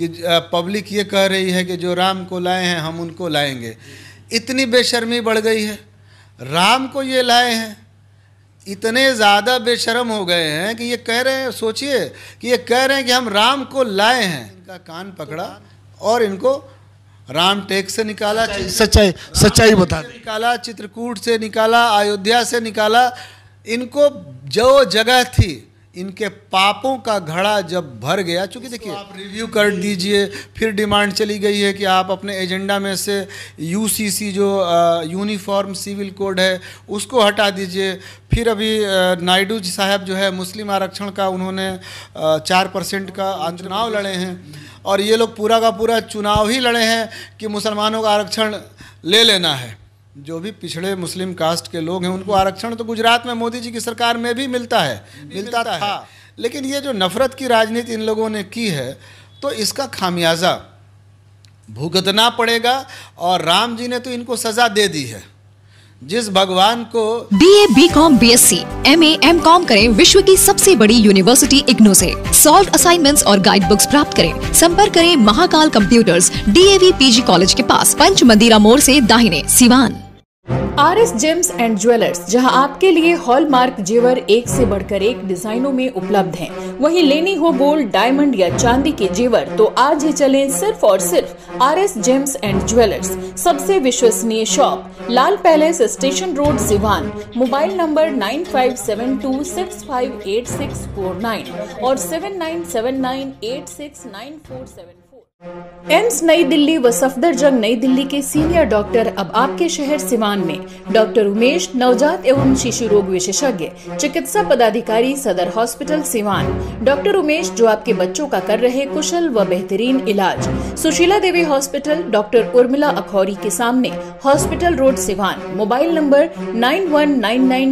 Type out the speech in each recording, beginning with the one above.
कि पब्लिक ये कह रही है कि जो राम को लाए हैं हम उनको लाएंगे इतनी बेशर्मी बढ़ गई है राम को ये लाए हैं इतने ज़्यादा बेशरम हो गए हैं कि ये कह रहे हैं सोचिए कि ये कह रहे हैं कि हम राम को लाए हैं इनका कान पकड़ा और इनको राम टेक से निकाला सच्चाई सच्चाई बता निकाला चित्रकूट से निकाला अयोध्या से निकाला इनको जो जगह थी इनके पापों का घड़ा जब भर गया चूँकि देखिए आप रिव्यू कर दीजिए फिर डिमांड चली गई है कि आप अपने एजेंडा में से यूसीसी जो यूनिफॉर्म सिविल कोड है उसको हटा दीजिए फिर अभी नायडू जी साहब जो है मुस्लिम आरक्षण का उन्होंने चार परसेंट का चुनाव लड़े हैं और ये लोग पूरा का पूरा चुनाव ही लड़े हैं कि मुसलमानों का आरक्षण ले लेना है जो भी पिछड़े मुस्लिम कास्ट के लोग हैं उनको आरक्षण तो गुजरात में मोदी जी की सरकार में भी मिलता है मिलता था लेकिन ये जो नफरत की राजनीति इन लोगों ने की है तो इसका खामियाजा भुगतना पड़ेगा और राम जी ने तो इनको सजा दे दी है जिस भगवान को B A B com B S C M A M com करें विश्व की सबसे बड़ी यूनिवर्सिटी इग्नो से सॉल्व असाइनमेंट्स और गाइड बुक्स प्राप्त करें संपर्क करें Mahakal computers D A V P G college के पास पंच मंदिरा मोड़ ऐसी दाहिने Siwan R S gems and jewellers जहां आपके लिए हॉलमार्क जेवर एक से बढ़कर एक डिजाइनों में उपलब्ध हैं, वहीं लेनी हो गोल्ड डायमंड या चांदी के जेवर तो आज ही चले सिर्फ और सिर्फ R S gems and jewellers सबसे विश्वसनीय shop Lal palace station road Siwan mobile number nine five seven two six five eight six four nine और seven nine seven nine eight six nine four seven AIIMS नई दिल्ली व सफदरजंग नई दिल्ली के senior doctor अब आपके शहर सिवान में डॉक्टर उमेश नवजात एवं शिशु रोग विशेषज्ञ चिकित्सा पदाधिकारी सदर हॉस्पिटल सिवान डॉक्टर उमेश जो आपके बच्चों का कर रहे कुशल व बेहतरीन इलाज सुशीला देवी हॉस्पिटल डॉक्टर उर्मिला अखौरी के सामने hospital road Siwan mobile number nine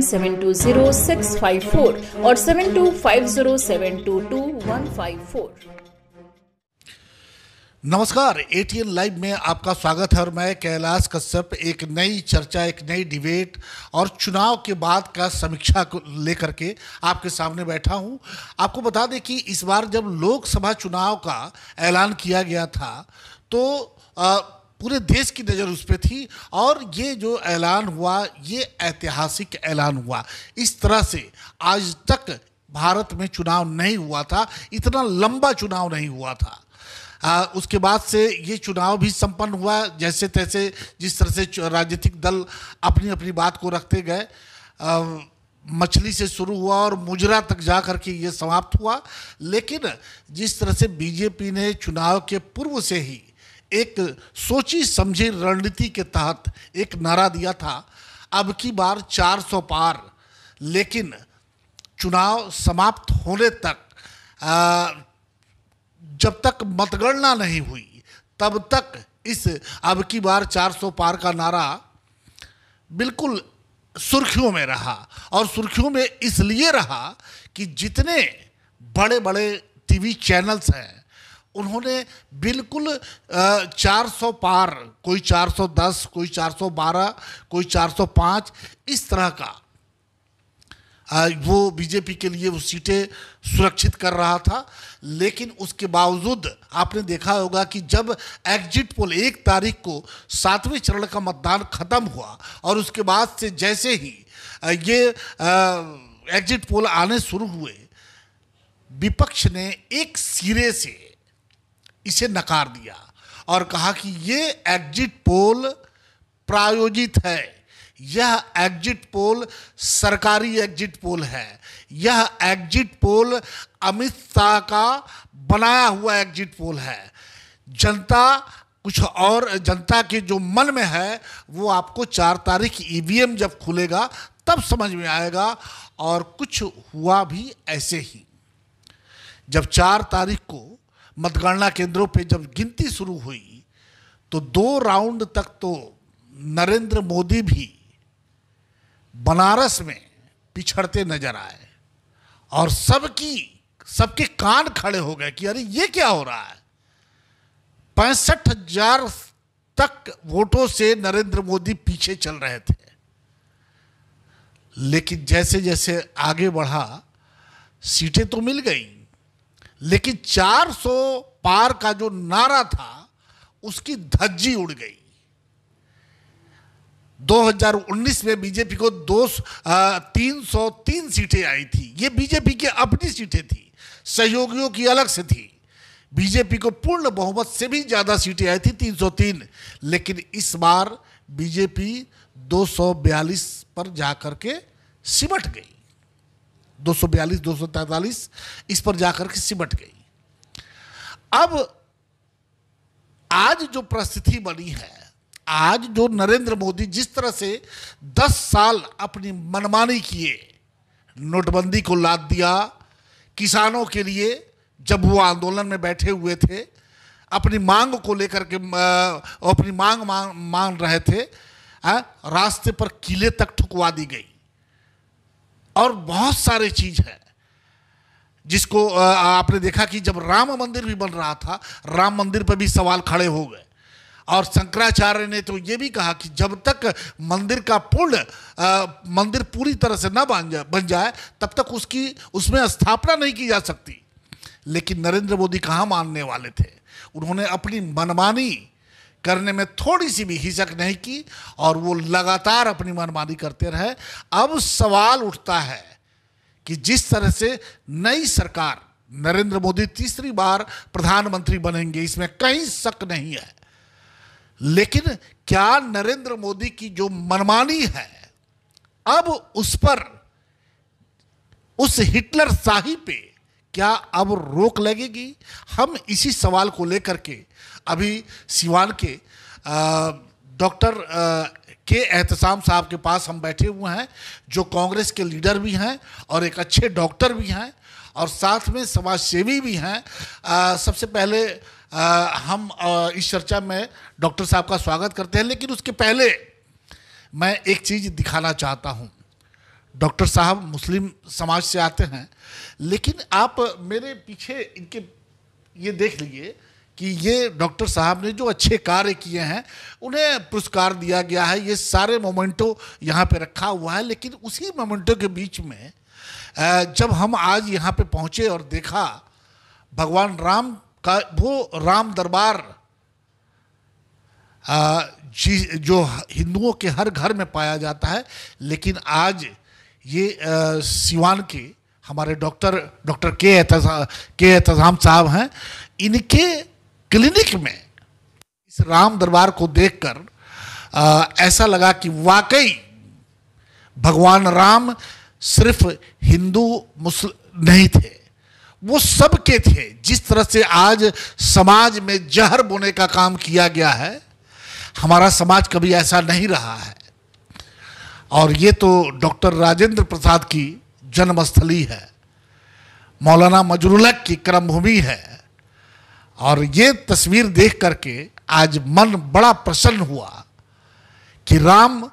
और सेवन नमस्कार एटीएन लाइव में आपका स्वागत है और मैं कैलाश कश्यप एक नई चर्चा एक नई डिबेट और चुनाव के बाद का समीक्षा को लेकर के आपके सामने बैठा हूं आपको बता दें कि इस बार जब लोकसभा चुनाव का ऐलान किया गया था तो आ, पूरे देश की नज़र उस पर थी और ये जो ऐलान हुआ ये ऐतिहासिक ऐलान हुआ इस तरह से आज तक भारत में चुनाव नहीं हुआ था इतना लंबा चुनाव नहीं हुआ था आ, उसके बाद से ये चुनाव भी संपन्न हुआ जैसे तैसे जिस तरह से राजनीतिक दल अपनी अपनी बात को रखते गए मछली से शुरू हुआ और मुजरा तक जा कर के ये समाप्त हुआ लेकिन जिस तरह से बीजेपी ने चुनाव के पूर्व से ही एक सोची समझी रणनीति के तहत एक नारा दिया था अब की बार 400 पार लेकिन चुनाव समाप्त होने तक आ, जब तक मतगणना नहीं हुई तब तक इस अब की बार 400 पार का नारा बिल्कुल सुर्खियों में रहा और सुर्खियों में इसलिए रहा कि जितने बड़े बड़े टीवी चैनल्स हैं उन्होंने बिल्कुल 400 पार कोई 410 कोई 412 कोई 405 इस तरह का वो बीजेपी के लिए वो सीटें सुरक्षित कर रहा था लेकिन उसके बावजूद आपने देखा होगा कि जब एग्जिट पोल एक तारीख को सातवें चरण का मतदान खत्म हुआ और उसके बाद से जैसे ही ये एग्जिट पोल आने शुरू हुए विपक्ष ने एक सिरे से इसे नकार दिया और कहा कि ये एग्जिट पोल प्रायोजित है यह एग्जिट पोल सरकारी एग्जिट पोल है यह एग्जिट पोल अमित शाह का बनाया हुआ एग्जिट पोल है जनता कुछ और जनता के जो मन में है वो आपको चार तारीख ईवीएम e जब खुलेगा तब समझ में आएगा और कुछ हुआ भी ऐसे ही जब चार तारीख को मतगणना केंद्रों पे जब गिनती शुरू हुई तो दो राउंड तक तो नरेंद्र मोदी भी बनारस में पिछड़ते नजर आए और सबकी सबके कान खड़े हो गए कि अरे ये क्या हो रहा है पैंसठ हजार तक वोटों से नरेंद्र मोदी पीछे चल रहे थे लेकिन जैसे जैसे आगे बढ़ा सीटें तो मिल गई लेकिन 400 पार का जो नारा था उसकी धज्जी उड़ गई 2019 में बीजेपी को दो तीन सौ तीन सीटें आई थी ये बीजेपी की अपनी सीटें थी सहयोगियों की अलग से थी बीजेपी को पूर्ण बहुमत से भी ज़्यादा सीटें आई थी 303 लेकिन इस बार बीजेपी 242 पर जाकर के सिमट गई 242 243 इस पर जाकर के सिमट गई अब आज जो परिस्थिति बनी है आज जो नरेंद्र मोदी जिस तरह से 10 साल अपनी मनमानी किए नोटबंदी को लाद दिया किसानों के लिए जब वो आंदोलन में बैठे हुए थे अपनी मांग को लेकर के अपनी मांग मांग मान रहे थे आ, रास्ते पर किले तक ठुकवा दी गई और बहुत सारे चीज़ है जिसको आपने देखा कि जब राम मंदिर भी बन रहा था राम मंदिर पर भी सवाल खड़े हो गए और शंकराचार्य ने तो ये भी कहा कि जब तक मंदिर का पूर्ण मंदिर पूरी तरह से ना बन जाए बन जाए तब तक उसकी उसमें स्थापना नहीं की जा सकती लेकिन नरेंद्र मोदी कहाँ मानने वाले थे उन्होंने अपनी मनमानी करने में थोड़ी सी भी हिचक नहीं की और वो लगातार अपनी मनमानी करते रहे अब सवाल उठता है कि जिस तरह से नई सरकार नरेंद्र मोदी तीसरी बार प्रधानमंत्री बनेंगे इसमें कहीं शक नहीं है लेकिन क्या नरेंद्र मोदी की जो मनमानी है अब उस पर उस हिटलर शाही पे क्या अब रोक लगेगी हम इसी सवाल को लेकर के अभी सिवान के डॉक्टर के एहतसाम साहब के पास हम बैठे हुए हैं जो कांग्रेस के लीडर भी हैं और एक अच्छे डॉक्टर भी हैं और साथ में समाज सेवी भी हैं सबसे पहले आ, हम आ, इस चर्चा में डॉक्टर साहब का स्वागत करते हैं लेकिन उसके पहले मैं एक चीज़ दिखाना चाहता हूँ डॉक्टर साहब मुस्लिम समाज से आते हैं लेकिन आप मेरे पीछे इनके ये देख लीजिए कि ये डॉक्टर साहब ने जो अच्छे कार्य किए हैं उन्हें पुरस्कार दिया गया है ये सारे मोमेंटो यहाँ पे रखा हुआ है लेकिन उसी मोमेंटो के बीच में जब हम आज यहाँ पे पहुँचे और देखा भगवान राम का वो राम दरबार जो हिंदुओं के हर घर में पाया जाता है लेकिन आज ये सिवान के हमारे डॉक्टर डॉक्टर के एहतजाम के एहतजाम साहब हैं इनके क्लिनिक में इस राम दरबार को देखकर ऐसा लगा कि वाकई भगवान राम सिर्फ हिंदू मुस्लिम नहीं थे वो सबके थे जिस तरह से आज समाज में जहर बोने का काम किया गया है हमारा समाज कभी ऐसा नहीं रहा है और ये तो डॉक्टर राजेंद्र प्रसाद की जन्मस्थली है मौलाना मजरुलक की कर्मभूमि है और ये तस्वीर देख करके आज मन बड़ा प्रसन्न हुआ कि राम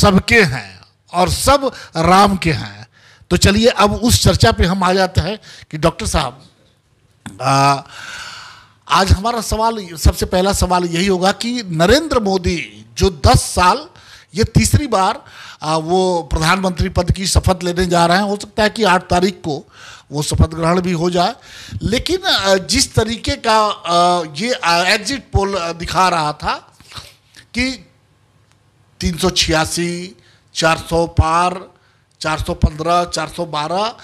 सबके हैं और सब राम के हैं तो चलिए अब उस चर्चा पे हम आ जाते हैं कि डॉक्टर साहब आज हमारा सवाल सबसे पहला सवाल यही होगा कि नरेंद्र मोदी जो 10 साल ये तीसरी बार आ, वो प्रधानमंत्री पद की शपथ लेने जा रहे हैं हो सकता है कि आठ तारीख को वो शपथ ग्रहण भी हो जाए लेकिन जिस तरीके का ये एग्जिट पोल दिखा रहा था कि तीन सौ छियासी चार सौ पार 415, 412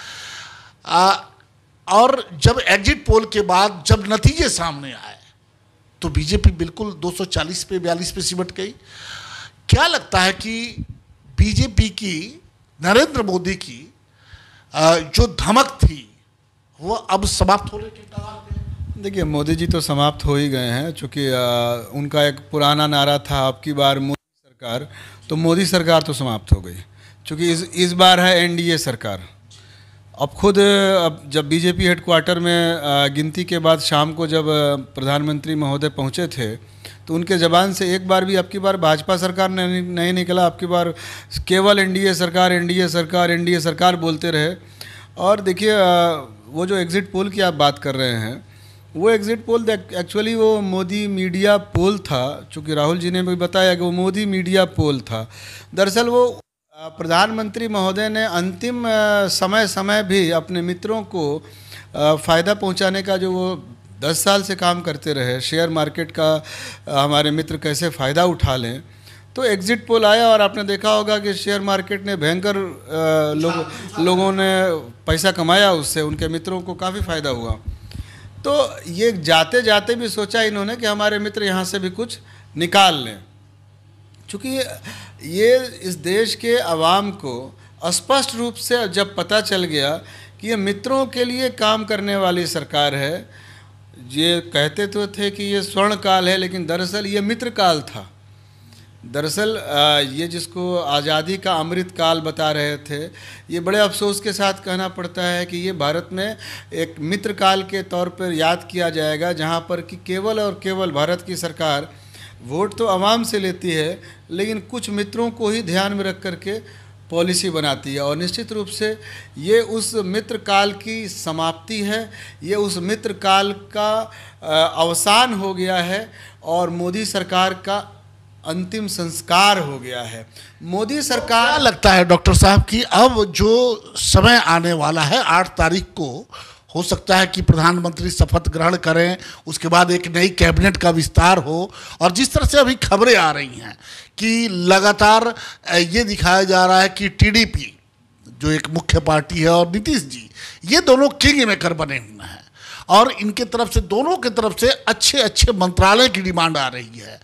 और जब एग्जिट पोल के बाद जब नतीजे सामने आए तो बीजेपी बिल्कुल 240 पे 42 पे सिमट गई क्या लगता है कि बीजेपी की नरेंद्र मोदी की जो धमक थी वो अब समाप्त होने की देखिए मोदी जी तो समाप्त हो ही गए हैं चूँकि उनका एक पुराना नारा था आपकी बार मोदी सरकार तो मोदी सरकार तो समाप्त हो गई चूँकि इस इस बार है एनडीए सरकार अब खुद अब जब बीजेपी हेडक्वार्टर में गिनती के बाद शाम को जब प्रधानमंत्री महोदय पहुंचे थे तो उनके ज़बान से एक बार भी आपकी बार भाजपा सरकार नहीं नहीं निकला आपकी बार केवल एनडीए सरकार एनडीए सरकार एनडीए सरकार बोलते रहे और देखिए वो जो एग्ज़िट पोल की आप बात कर रहे हैं वो एग्ज़िट पोल एक्चुअली वो मोदी मीडिया पोल था चूँकि राहुल जी ने भी बताया कि वो मोदी मीडिया पोल था दरअसल वो प्रधानमंत्री महोदय ने अंतिम समय समय भी अपने मित्रों को फ़ायदा पहुंचाने का जो वो दस साल से काम करते रहे शेयर मार्केट का हमारे मित्र कैसे फ़ायदा उठा लें तो एग्जिट पोल आया और आपने देखा होगा कि शेयर मार्केट ने भयंकर लोग लोगों ने पैसा कमाया उससे उनके मित्रों को काफ़ी फ़ायदा हुआ तो ये जाते जाते भी सोचा इन्होंने कि हमारे मित्र यहाँ से भी कुछ निकाल लें चूँकि ये इस देश के आवाम को स्पष्ट रूप से जब पता चल गया कि ये मित्रों के लिए काम करने वाली सरकार है ये कहते तो थे कि ये स्वर्ण काल है लेकिन दरअसल ये मित्र काल था दरअसल ये जिसको आज़ादी का अमृत काल बता रहे थे ये बड़े अफसोस के साथ कहना पड़ता है कि ये भारत में एक मित्र काल के तौर पर याद किया जाएगा जहाँ पर कि केवल और केवल भारत की सरकार वोट तो आवाम से लेती है लेकिन कुछ मित्रों को ही ध्यान में रख करके पॉलिसी बनाती है और निश्चित रूप से ये उस मित्र काल की समाप्ति है ये उस मित्र काल का अवसान हो गया है और मोदी सरकार का अंतिम संस्कार हो गया है मोदी सरकार लगता है डॉक्टर साहब कि अब जो समय आने वाला है आठ तारीख को हो सकता है कि प्रधानमंत्री शपथ ग्रहण करें उसके बाद एक नई कैबिनेट का विस्तार हो और जिस तरह से अभी खबरें आ रही हैं कि लगातार ये दिखाया जा रहा है कि टीडीपी जो एक मुख्य पार्टी है और नीतीश जी ये दोनों किंग मेकर बने हुए हैं और इनके तरफ से दोनों के तरफ से अच्छे अच्छे मंत्रालय की डिमांड आ रही है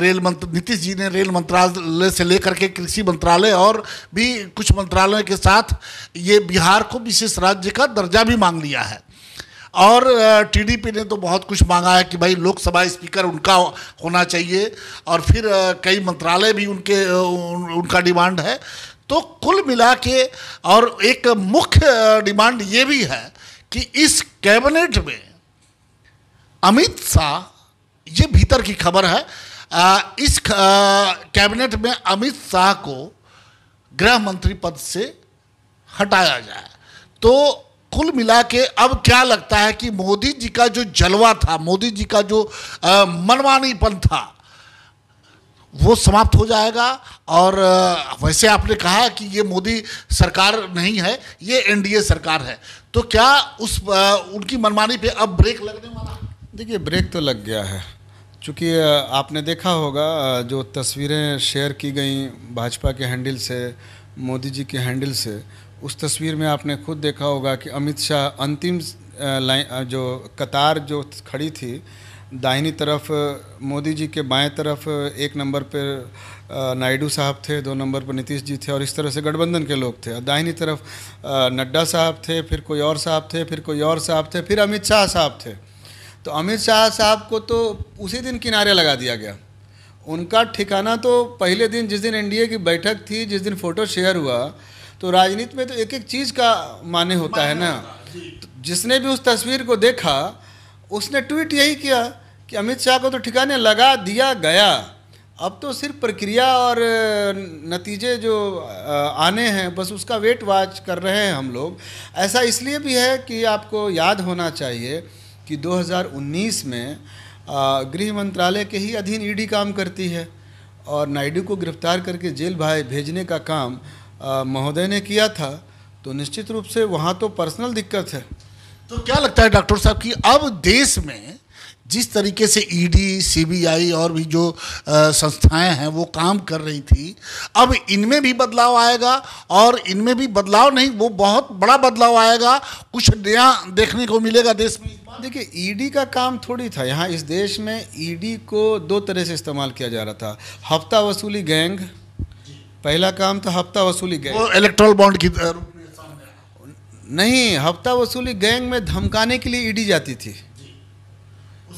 रेल मंत्र नीतीश जी ने रेल मंत्रालय से लेकर के कृषि मंत्रालय और भी कुछ मंत्रालयों के साथ ये बिहार को विशेष राज्य का दर्जा भी मांग लिया है और टीडीपी ने तो बहुत कुछ मांगा है कि भाई लोकसभा स्पीकर उनका होना चाहिए और फिर कई मंत्रालय भी उनके उन, उनका डिमांड है तो कुल मिला के और एक मुख्य डिमांड ये भी है कि इस कैबिनेट में अमित शाह ये भीतर की खबर है इस कैबिनेट में अमित शाह को गृह मंत्री पद से हटाया जाए तो कुल मिला के अब क्या लगता है कि मोदी जी का जो जलवा था मोदी जी का जो मनमानीपन था वो समाप्त हो जाएगा और वैसे आपने कहा कि ये मोदी सरकार नहीं है ये एनडीए सरकार है तो क्या उस उनकी मनमानी पे अब ब्रेक लगने वाला देखिए ब्रेक तो लग गया है चूँकि आपने देखा होगा जो तस्वीरें शेयर की गई भाजपा के हैंडल से मोदी जी के हैंडल से उस तस्वीर में आपने खुद देखा होगा कि अमित शाह अंतिम लाइन जो कतार जो खड़ी थी दाहिनी तरफ मोदी जी के बाएं तरफ एक नंबर पर नायडू साहब थे दो नंबर पर नीतीश जी थे और इस तरह से गठबंधन के लोग थे और दाहिनी तरफ नड्डा साहब थे फिर कोई और साहब थे फिर कोई और साहब थे फिर अमित शाह साहब थे तो अमित शाह साहब को तो उसी दिन किनारे लगा दिया गया उनका ठिकाना तो पहले दिन जिस दिन एनडीए की बैठक थी जिस दिन फ़ोटो शेयर हुआ तो राजनीति में तो एक एक चीज़ का माने होता माने है ना तो जिसने भी उस तस्वीर को देखा उसने ट्वीट यही किया कि अमित शाह को तो ठिकाने लगा दिया गया अब तो सिर्फ प्रक्रिया और नतीजे जो आने हैं बस उसका वेट वाच कर रहे हैं हम लोग ऐसा इसलिए भी है कि आपको याद होना चाहिए कि 2019 में गृह मंत्रालय के ही अधीन ईडी काम करती है और नायडू को गिरफ्तार करके जेल भाई भेजने का काम महोदय ने किया था तो निश्चित रूप से वहाँ तो पर्सनल दिक्कत है तो क्या लगता है डॉक्टर साहब कि अब देश में जिस तरीके से ईडी e सीबीआई और भी जो संस्थाएं हैं वो काम कर रही थी अब इनमें भी बदलाव आएगा और इनमें भी बदलाव नहीं वो बहुत बड़ा बदलाव आएगा कुछ नया देखने को मिलेगा देश में देखिए ईडी e का काम थोड़ी था यहाँ इस देश में ईडी e को दो तरह से इस्तेमाल किया जा रहा था हफ्ता वसूली गैंग पहला काम था हफ्ता वसूली गैंग इलेक्ट्रॉल बॉन्ड की नहीं हफ्ता वसूली गैंग में धमकाने के लिए ईडी जाती थी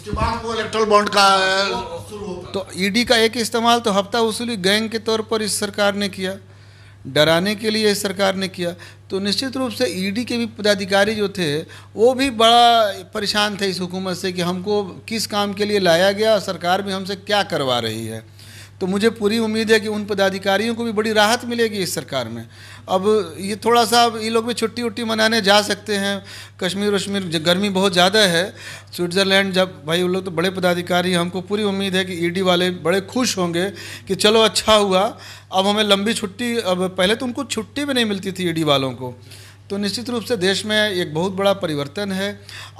उसके बाद वो इलेक्ट्रल बॉन्ड का तो ईडी e का एक इस्तेमाल तो हफ्ता वसूली गैंग के तौर पर इस सरकार ने किया डराने के लिए इस सरकार ने किया तो निश्चित रूप से ईडी e के भी पदाधिकारी जो थे वो भी बड़ा परेशान थे इस हुकूमत से कि हमको किस काम के लिए लाया गया और सरकार भी हमसे क्या करवा रही है तो मुझे पूरी उम्मीद है कि उन पदाधिकारियों को भी बड़ी राहत मिलेगी इस सरकार में अब ये थोड़ा सा ये लोग भी छुट्टी उट्टी मनाने जा सकते हैं कश्मीर वश्मीर गर्मी बहुत ज़्यादा है स्विट्ज़रलैंड जब भाई उन लोग तो बड़े पदाधिकारी हैं हमको पूरी उम्मीद है कि ईडी वाले बड़े खुश होंगे कि चलो अच्छा हुआ अब हमें लंबी छुट्टी अब पहले तो उनको छुट्टी भी नहीं मिलती थी ई वालों को तो निश्चित रूप से देश में एक बहुत बड़ा परिवर्तन है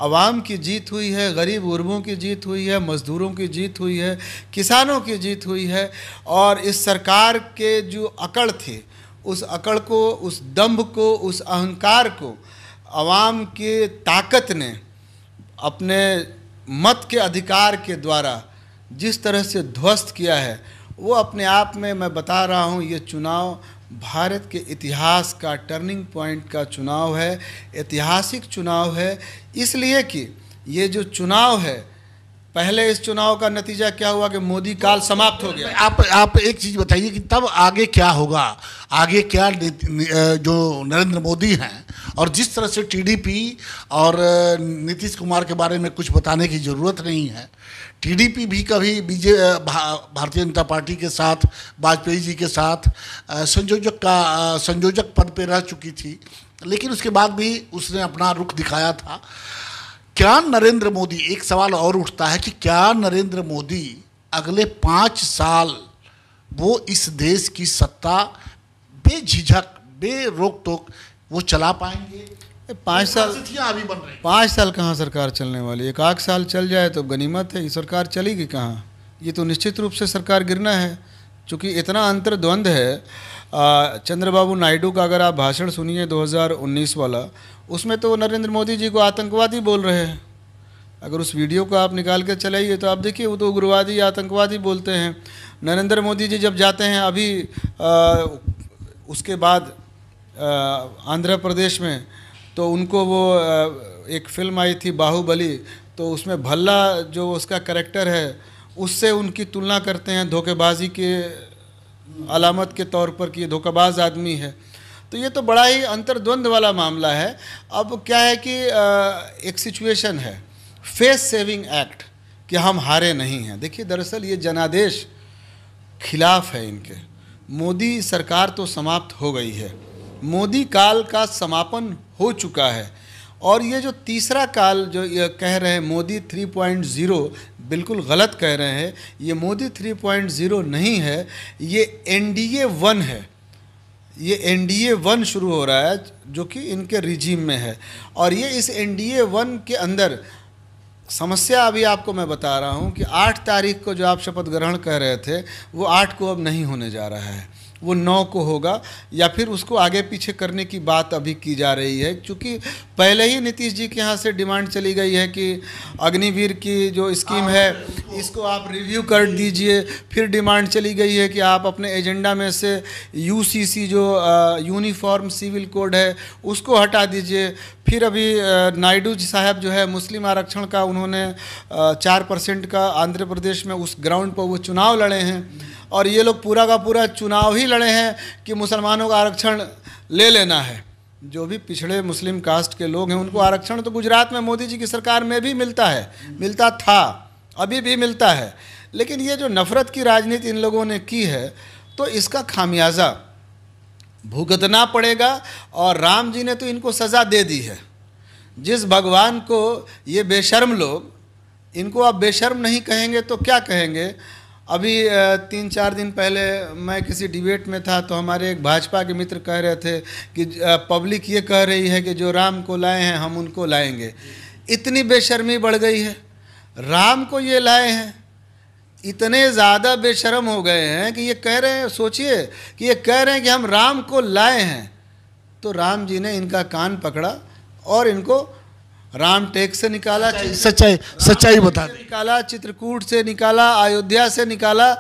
आवाम की जीत हुई है गरीब गुरबों की जीत हुई है मज़दूरों की जीत हुई है किसानों की जीत हुई है और इस सरकार के जो अकड़ थे उस अकड़ को उस दम्भ को उस अहंकार को आवाम के ताकत ने अपने मत के अधिकार के द्वारा जिस तरह से ध्वस्त किया है वो अपने आप में मैं बता रहा हूँ ये चुनाव भारत के इतिहास का टर्निंग पॉइंट का चुनाव है ऐतिहासिक चुनाव है इसलिए कि ये जो चुनाव है पहले इस चुनाव का नतीजा क्या हुआ कि मोदी काल समाप्त हो गया आप आप एक चीज़ बताइए कि तब आगे क्या होगा आगे क्या जो नरेंद्र मोदी हैं और जिस तरह से टीडीपी और नीतीश कुमार के बारे में कुछ बताने की ज़रूरत नहीं है टीडीपी भी कभी बीजे भा, भारतीय जनता पार्टी के साथ वाजपेयी जी के साथ संयोजक का संयोजक पद पर रह चुकी थी लेकिन उसके बाद भी उसने अपना रुख दिखाया था क्या नरेंद्र मोदी एक सवाल और उठता है कि क्या नरेंद्र मोदी अगले पाँच साल वो इस देश की सत्ता बेझिझक रोक टोक वो चला पाएंगे पाँच साल अभी बन रही पाँच साल कहाँ सरकार चलने वाली एक आध साल चल जाए तो गनीमत है ये सरकार चलेगी कहाँ ये तो निश्चित रूप से सरकार गिरना है चूँकि इतना अंतर्द्वंद है चंद्रबाबू नायडू का अगर आप भाषण सुनिए 2019 वाला उसमें तो नरेंद्र मोदी जी को आतंकवादी बोल रहे हैं अगर उस वीडियो को आप निकाल कर चलाइए तो आप देखिए वो तो उग्रवादी आतंकवादी बोलते हैं नरेंद्र मोदी जी जब जाते हैं अभी आ, उसके बाद आंध्र प्रदेश में तो उनको वो एक फिल्म आई थी बाहुबली तो उसमें भल्ला जो उसका करेक्टर है उससे उनकी तुलना करते हैं धोखेबाजी के अलामत के तौर पर कि ये धोखेबाज आदमी है तो ये तो बड़ा ही अंतर्द्वंद वाला मामला है अब क्या है कि एक सिचुएशन है फेस सेविंग एक्ट कि हम हारे नहीं हैं देखिए दरअसल ये जनादेश खिलाफ है इनके मोदी सरकार तो समाप्त हो गई है मोदी काल का समापन हो चुका है और ये जो तीसरा काल जो ये कह रहे हैं मोदी 3.0 बिल्कुल गलत कह रहे हैं ये मोदी 3.0 नहीं है ये एन डी ए वन है ये एन डी ए वन शुरू हो रहा है जो कि इनके रिजीम में है और ये इस एन डी ए वन के अंदर समस्या अभी आपको मैं बता रहा हूँ कि आठ तारीख को जो आप शपथ ग्रहण कह रहे थे वो आठ को अब नहीं होने जा रहा है वो नौ को होगा या फिर उसको आगे पीछे करने की बात अभी की जा रही है क्योंकि पहले ही नीतीश जी के यहाँ से डिमांड चली गई है कि अग्निवीर की जो स्कीम है इसको आप रिव्यू कर दीजिए फिर डिमांड चली गई है कि आप अपने एजेंडा में से यूसीसी जो यूनिफॉर्म सिविल कोड है उसको हटा दीजिए फिर अभी नायडू जी साहब जो है मुस्लिम आरक्षण का उन्होंने चार परसेंट का आंध्र प्रदेश में उस ग्राउंड पर वो चुनाव लड़े हैं और ये लोग पूरा का पूरा चुनाव ही लड़े हैं कि मुसलमानों का आरक्षण ले लेना है जो भी पिछड़े मुस्लिम कास्ट के लोग हैं उनको आरक्षण तो गुजरात में मोदी जी की सरकार में भी मिलता है मिलता था अभी भी मिलता है लेकिन ये जो नफ़रत की राजनीति इन लोगों ने की है तो इसका खामियाजा भुगतना पड़ेगा और राम जी ने तो इनको सज़ा दे दी है जिस भगवान को ये बेशर्म लोग इनको आप बेशर्म नहीं कहेंगे तो क्या कहेंगे अभी तीन चार दिन पहले मैं किसी डिबेट में था तो हमारे एक भाजपा के मित्र कह रहे थे कि पब्लिक ये कह रही है कि जो राम को लाए हैं हम उनको लाएंगे इतनी बेशर्मी बढ़ गई है राम को ये लाए हैं इतने ज़्यादा बेशरम हो गए हैं कि ये कह रहे हैं सोचिए कि ये कह रहे हैं कि हम राम को लाए हैं तो राम जी ने इनका कान पकड़ा और इनको राम टेक से निकाला सच्चाई सच्चाई बता दे निकाला चित्रकूट से निकाला अयोध्या से निकाला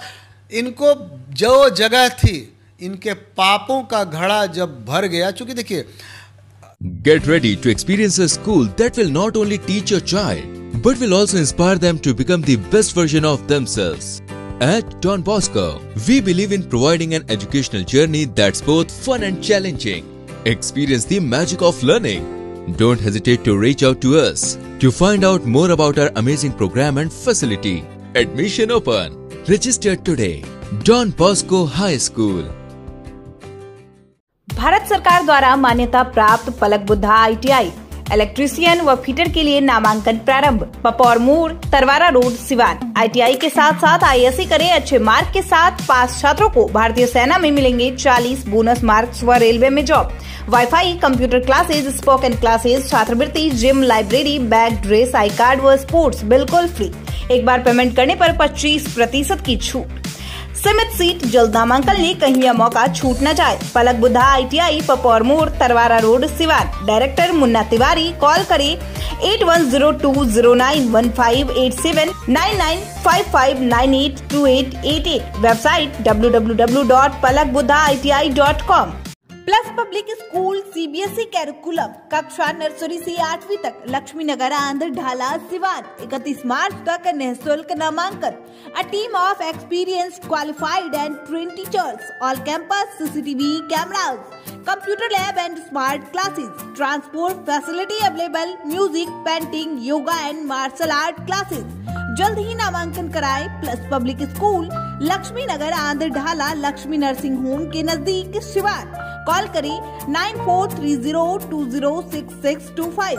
इनको जो जगह थी इनके पापों का घड़ा जब भर गया चूंकि देखिए get ready to experience a school that will not only teach your child but will also inspire them to become best version of themselves At Don Bosco, we believe in providing an educational journey that's both fun and challenging. Experience the magic of learning. Don't hesitate to reach out to us to find out more about our amazing program and facility. Admission open. Register today. Don Bosco High School. Bharat सरकार द्वारा मान्यता प्राप्त Palak Buddha ITI electrician व fitter के लिए नामांकन प्रारंभ पपौर मोड़ तरवारा रोड सिवान आईटीआई के साथ साथ आईएससी करें अच्छे मार्क के साथ पास छात्रों को भारतीय सेना में मिलेंगे 40 बोनस मार्क्स व रेलवे में job wifi computer classes spoken classes छात्रवृत्ति gym library bag dress I card व स्पोर्ट्स बिल्कुल फ्री एक बार पेमेंट करने आरोप पच्चीस प्रतिशत की छूट सीमित सीट जल्द नामांकन ले कहीं यह मौका छूट न जाए पलक बुद्धा आईटीआई पपौर मोड़ Tarwara road Siwan director Munna Tiwari call करे eight one zero two zero nine one five eight seven nine nine five five nine eight two eight eight eight website W W W dot Palak Buddha I T I dot com plus public school CBSE curriculum e कक्षा नर्सरी से आठवीं तक लक्ष्मी नगर आंध्र ढाला सिवान इकतीस मार्च तक निःशुल्क नामांकन a team of experience qualified and train teachers all campus CCTV cameras computer lab and smart classes transport facility available music painting yoga and martial art classes जल्द ही नामांकन कराए plus public school Lakshmi Nagar Andhra Dhala Lakshmi nursing home के नजदीक शिवार call करें nine four three zero two zero six six two five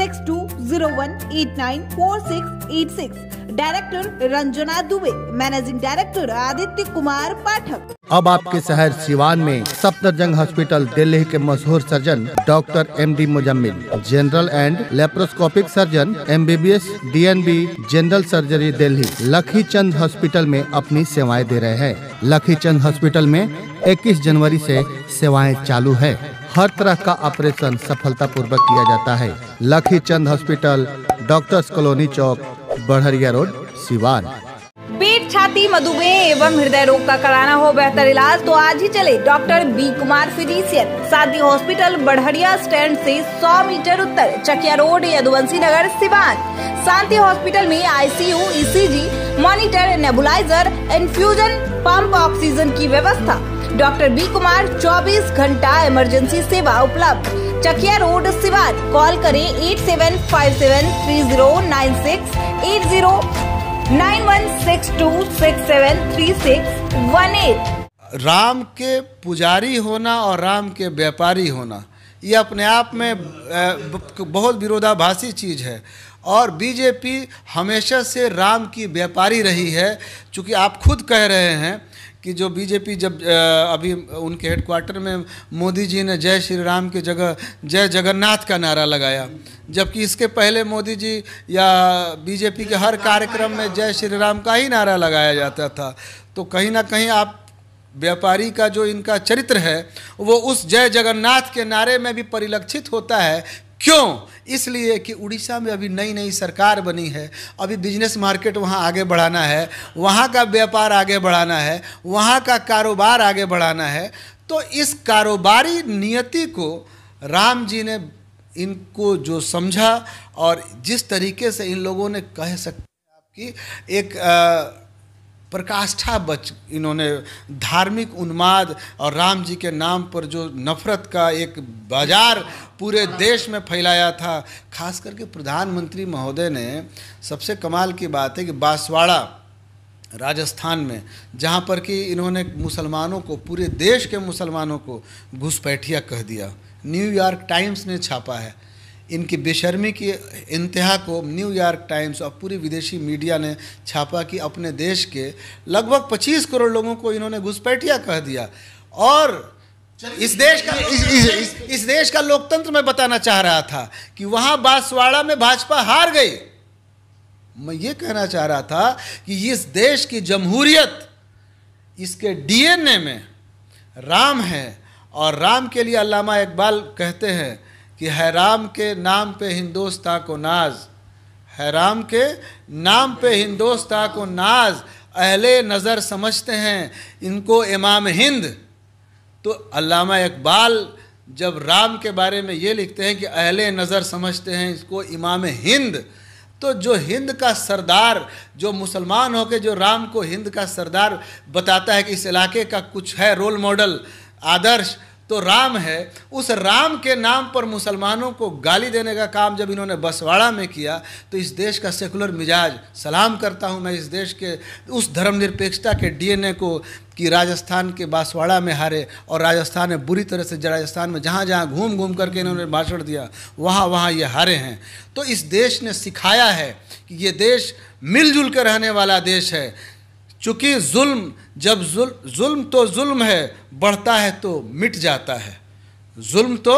six two zero one eight nine four six eight six director Ranjana Dubey managing director Aditya Kumar Pathak अब आपके शहर सिवान में सफदरजंग हॉस्पिटल दिल्ली के मशहूर surgeon doctor M D Muzammil general and laparoscopic surgeon M B B S D N B general surgery Delhi Lakhi Chand hospital में अपनी सेवाएं दे रहे हैं लखीचंद हॉस्पिटल में 21 जनवरी से सेवाएं चालू है हर तरह का ऑपरेशन सफलतापूर्वक किया जाता है लखीचंद हॉस्पिटल डॉक्टर्स कॉलोनी चौक बढ़रिया रोड सिवान पेट छाती मधुमेह एवं हृदय रोग का कराना हो बेहतर इलाज तो आज ही चले डॉक्टर बी कुमार फिजिशियन शादी हॉस्पिटल बढ़रिया स्टैंड से 100 मीटर उत्तर चकिया रोड यदुवंशी नगर सिवान शांति हॉस्पिटल में ICU ECG monitor nebuliser infusion pump oxygen की व्यवस्था डॉक्टर बी कुमार 24 घंटा इमरजेंसी सेवा उपलब्ध चकिया रोड सिवान कॉल करें eight seven five seven three zero nine six eight zero nine one six two six seven three six one eight Ram के पुजारी होना और राम के व्यापारी होना ये अपने आप में बहुत विरोधाभासी चीज़ है और बीजेपी हमेशा से राम की व्यापारी रही है चूँकि आप खुद कह रहे हैं कि जो बीजेपी जब अभी उनके हेडक्वार्टर में मोदी जी ने जय श्री राम की जगह जय जगन्नाथ का नारा लगाया जबकि इसके पहले मोदी जी या बीजेपी के हर कार्यक्रम में जय श्री राम का ही नारा लगाया जाता था तो कहीं ना कहीं आप व्यापारी का जो इनका चरित्र है वो उस जय जगन्नाथ के नारे में भी परिलक्षित होता है क्यों इसलिए कि उड़ीसा में अभी नई नई सरकार बनी है अभी बिजनेस मार्केट वहाँ आगे बढ़ाना है वहाँ का व्यापार आगे बढ़ाना है वहाँ का कारोबार आगे बढ़ाना है तो इस कारोबारी नियति को राम जी ने इनको जो समझा और जिस तरीके से इन लोगों ने कह सकते हैं आपकी एक आ, प्रकाष्ठा बच इन्होंने धार्मिक उन्माद और राम जी के नाम पर जो नफरत का एक बाजार पूरे देश में फैलाया था खास करके प्रधानमंत्री महोदय ने सबसे कमाल की बात है कि बांसवाड़ा राजस्थान में जहाँ पर कि इन्होंने मुसलमानों को पूरे देश के मुसलमानों को घुसपैठिया कह दिया न्यूयॉर्क टाइम्स ने छापा है इनकी बेशर्मी की इंतहा को न्यूयॉर्क टाइम्स और पूरी विदेशी मीडिया ने छापा कि अपने देश के लगभग 25 करोड़ लोगों को इन्होंने घुसपैठिया कह दिया और इस देश का इस, इस, इस, इस देश का लोकतंत्र में बताना चाह रहा था कि वहाँ बांसवाड़ा में भाजपा हार गई मैं ये कहना चाह रहा था कि इस देश की जमहूरियत इसके डीएनए में राम है और राम के लिए अलामा इकबाल कहते हैं कि हैराम के नाम पे हिंदोस्ता को नाज हैराम के नाम पे हिंदोस्ता को नाज अहले नज़र समझते हैं इनको इमाम हिंद तो अल्लामा इकबाल जब राम के बारे में ये लिखते हैं कि अहले नज़र समझते हैं इसको इमाम हिंद तो जो हिंद का सरदार जो मुसलमान होकर जो राम को हिंद का सरदार बताता है कि इस इलाके का कुछ है रोल मॉडल आदर्श तो राम है उस राम के नाम पर मुसलमानों को गाली देने का काम जब इन्होंने बसवाड़ा में किया तो इस देश का सेकुलर मिजाज सलाम करता हूँ मैं इस देश के उस धर्मनिरपेक्षता के डीएनए को कि राजस्थान के बांसवाड़ा में हारे और राजस्थान में बुरी तरह से राजस्थान में जहाँ जहाँ घूम घूम करके इन्होंने भाषण दिया वहाँ वहाँ ये हारे हैं तो इस देश ने सिखाया है कि ये देश मिलजुल कर रहने वाला देश है चूँकि जुल्म जब जुल्म जुल्म तो जुल्म है बढ़ता है तो मिट जाता है जुल्म तो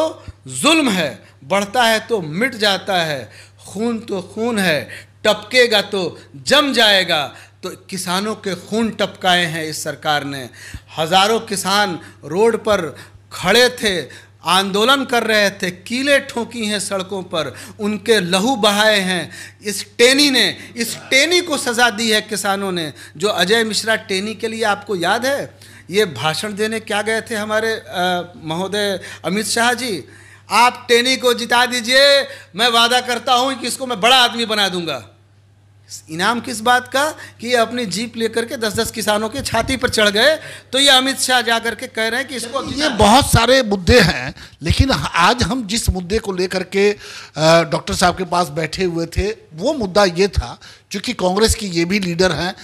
जुल्म है बढ़ता है तो मिट जाता है खून तो खून है टपकेगा तो जम जाएगा तो किसानों के खून टपकाए हैं इस सरकार ने हज़ारों किसान रोड पर खड़े थे आंदोलन कर रहे थे कीले ठोकी हैं सड़कों पर उनके लहू बहाए हैं इस टेनी ने इस टेनी को सज़ा दी है किसानों ने जो अजय मिश्रा टेनी के लिए आपको याद है ये भाषण देने क्या गए थे हमारे महोदय अमित शाह जी आप टेनी को जिता दीजिए मैं वादा करता हूँ कि इसको मैं बड़ा आदमी बना दूंगा इनाम किस बात का कि ये अपनी जीप लेकर के दस दस किसानों के छाती पर चढ़ गए तो ये अमित शाह जा करके कह रहे हैं कि इसको ये बहुत सारे मुद्दे हैं लेकिन आज हम जिस मुद्दे को लेकर के डॉक्टर साहब के पास बैठे हुए थे वो मुद्दा ये था क्योंकि कांग्रेस की ये भी लीडर हैं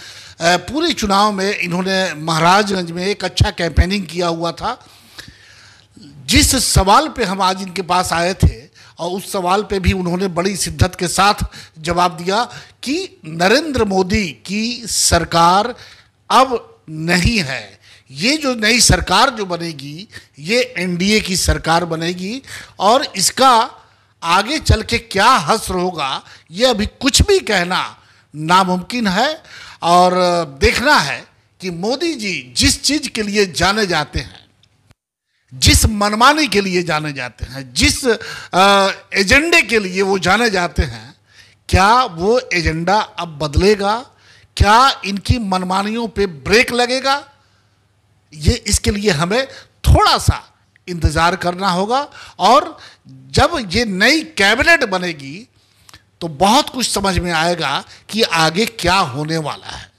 पूरे चुनाव में इन्होंने महाराजगंज में एक अच्छा कैंपेनिंग किया हुआ था जिस सवाल पर हम आज इनके पास आए थे और उस सवाल पे भी उन्होंने बड़ी शिद्दत के साथ जवाब दिया कि नरेंद्र मोदी की सरकार अब नहीं है ये जो नई सरकार जो बनेगी ये एनडीए की सरकार बनेगी और इसका आगे चल के क्या हस्र होगा ये अभी कुछ भी कहना नामुमकिन है और देखना है कि मोदी जी जिस चीज़ के लिए जाने जाते हैं जिस मनमानी के लिए जाने जाते हैं जिस एजेंडे के लिए वो जाने जाते हैं क्या वो एजेंडा अब बदलेगा क्या इनकी मनमानियों पे ब्रेक लगेगा ये इसके लिए हमें थोड़ा सा इंतज़ार करना होगा और जब ये नई कैबिनेट बनेगी तो बहुत कुछ समझ में आएगा कि आगे क्या होने वाला है